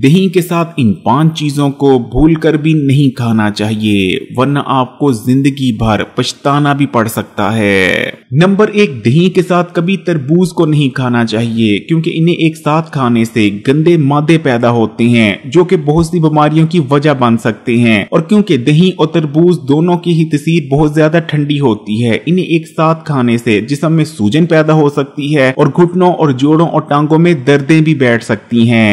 दही के साथ इन पांच चीजों को भूल कर भी नहीं खाना चाहिए वरना आपको जिंदगी भर पछताना भी पड़ सकता है नंबर एक दही के साथ कभी तरबूज को नहीं खाना चाहिए क्योंकि इन्हें एक साथ खाने से गंदे मादे पैदा होते हैं जो कि बहुत सी बीमारियों की वजह बन सकते हैं और क्योंकि दही और तरबूज दोनों की ही तस्वीर बहुत ज्यादा ठंडी होती है इन्हें एक साथ खाने से जिसम में सूजन पैदा हो सकती है और घुटनों और जोड़ों और टांगों में दर्दे भी बैठ सकती है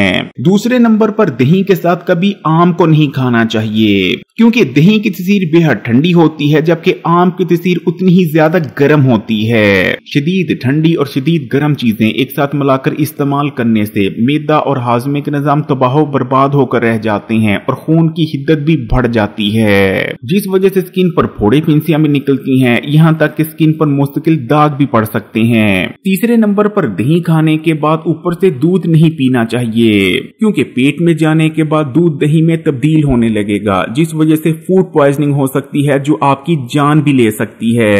दूसरे नंबर पर दही के साथ कभी आम को नहीं खाना चाहिए क्योंकि दही की तस्वीर बेहद ठंडी होती है जबकि आम की तस्वीर उतनी ही ज्यादा गर्म होती होती है शदीद ठंडी और शदीद गर्म चीजें एक साथ मिलाकर इस्तेमाल करने से मैदा और हाजमे के निज़ाम तबाह बर्बाद होकर रह जाते हैं और खून की हिद्दत भी बढ़ जाती है जिस वजह से स्किन पर फोड़े फिंसियां भी निकलती हैं यहाँ तक कि स्किन पर मुस्तकिल दाग भी पड़ सकते हैं तीसरे नंबर पर दही खाने के बाद ऊपर से दूध नहीं पीना चाहिए क्योंकि पेट में जाने के बाद दूध दही में तब्दील होने लगेगा जिस वजह से फूड प्वाइजनिंग हो सकती है जो आपकी जान भी ले सकती है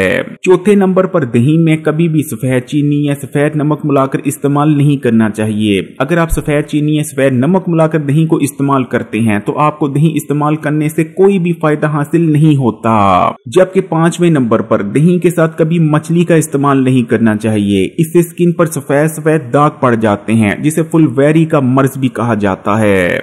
चौथे नंबर पर पर दही में कभी भी सफेद चीनी या सफेद नमक मिलाकर इस्तेमाल नहीं करना चाहिए अगर आप सफेद चीनी या सफेद नमक मिलाकर दही को इस्तेमाल करते हैं तो आपको दही इस्तेमाल करने से कोई भी फायदा हासिल नहीं होता जबकि पांचवे नंबर पर दही के साथ कभी मछली का इस्तेमाल नहीं करना चाहिए इससे स्किन पर सफेद सफेद दाग पड़ जाते हैं जिसे फुलवेरी का मर्ज भी कहा जाता है